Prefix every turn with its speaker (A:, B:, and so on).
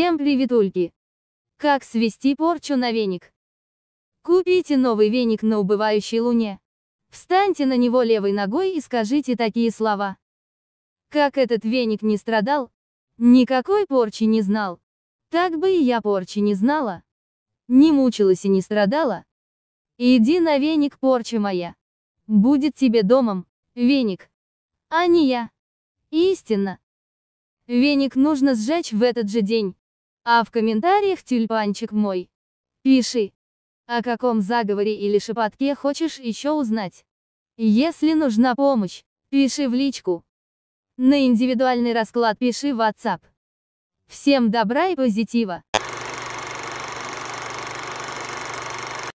A: Всем привет, Ольги! Как свести порчу на веник? Купите новый веник на убывающей луне. Встаньте на него левой ногой и скажите такие слова. Как этот веник не страдал, никакой порчи не знал. Так бы и я порчи не знала. Не мучилась и не страдала. Иди на веник, порча моя. Будет тебе домом, веник. А не я. Истинно. Веник нужно сжечь в этот же день. А в комментариях тюльпанчик мой. Пиши, о каком заговоре или шепотке хочешь еще узнать. Если нужна помощь, пиши в личку. На индивидуальный расклад пиши в WhatsApp. Всем добра и позитива!